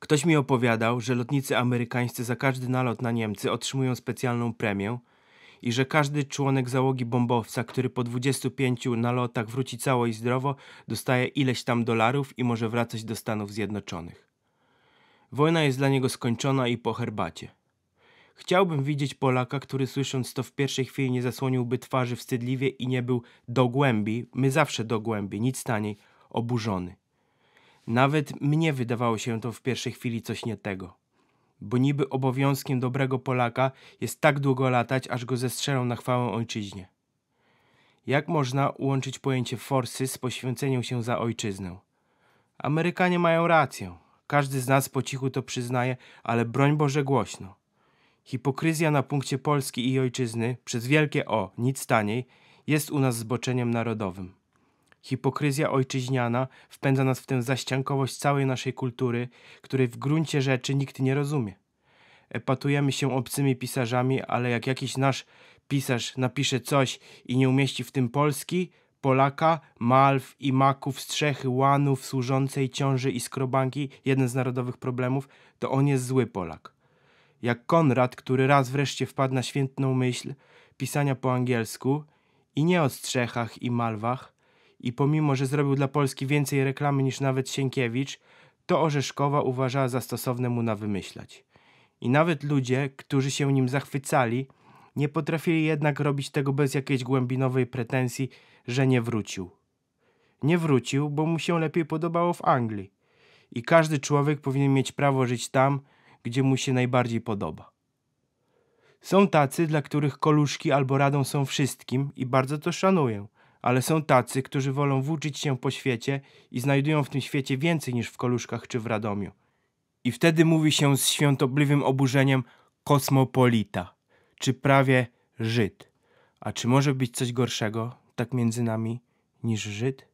Ktoś mi opowiadał, że lotnicy amerykańscy za każdy nalot na Niemcy otrzymują specjalną premię, i że każdy członek załogi bombowca, który po 25 nalotach wróci cało i zdrowo, dostaje ileś tam dolarów i może wracać do Stanów Zjednoczonych. Wojna jest dla niego skończona i po herbacie. Chciałbym widzieć Polaka, który słysząc to w pierwszej chwili nie zasłoniłby twarzy wstydliwie i nie był do głębi, my zawsze do głębi, nic taniej, oburzony. Nawet mnie wydawało się to w pierwszej chwili coś nie tego bo niby obowiązkiem dobrego Polaka jest tak długo latać, aż go zestrzelą na chwałę ojczyźnie. Jak można łączyć pojęcie forsy z poświęceniem się za ojczyznę? Amerykanie mają rację. Każdy z nas po cichu to przyznaje, ale broń Boże głośno. Hipokryzja na punkcie Polski i ojczyzny, przez wielkie O, nic taniej, jest u nas zboczeniem narodowym. Hipokryzja ojczyźniana wpędza nas w tę zaściankowość całej naszej kultury, której w gruncie rzeczy nikt nie rozumie. Epatujemy się obcymi pisarzami, ale jak jakiś nasz pisarz napisze coś i nie umieści w tym Polski, Polaka, Malw i Maków, Strzechy, Łanów, służącej ciąży i skrobanki, jeden z narodowych problemów, to on jest zły Polak. Jak Konrad, który raz wreszcie wpadł na świętną myśl pisania po angielsku i nie o Strzechach i Malwach, i pomimo, że zrobił dla Polski więcej reklamy niż nawet Sienkiewicz, to Orzeszkowa uważała za stosowne mu na wymyślać. I nawet ludzie, którzy się nim zachwycali, nie potrafili jednak robić tego bez jakiejś głębinowej pretensji, że nie wrócił. Nie wrócił, bo mu się lepiej podobało w Anglii. I każdy człowiek powinien mieć prawo żyć tam, gdzie mu się najbardziej podoba. Są tacy, dla których koluszki albo radą są wszystkim i bardzo to szanuję ale są tacy, którzy wolą włóczyć się po świecie i znajdują w tym świecie więcej niż w Koluszkach czy w Radomiu. I wtedy mówi się z świątobliwym oburzeniem kosmopolita, czy prawie Żyd. A czy może być coś gorszego, tak między nami, niż Żyd?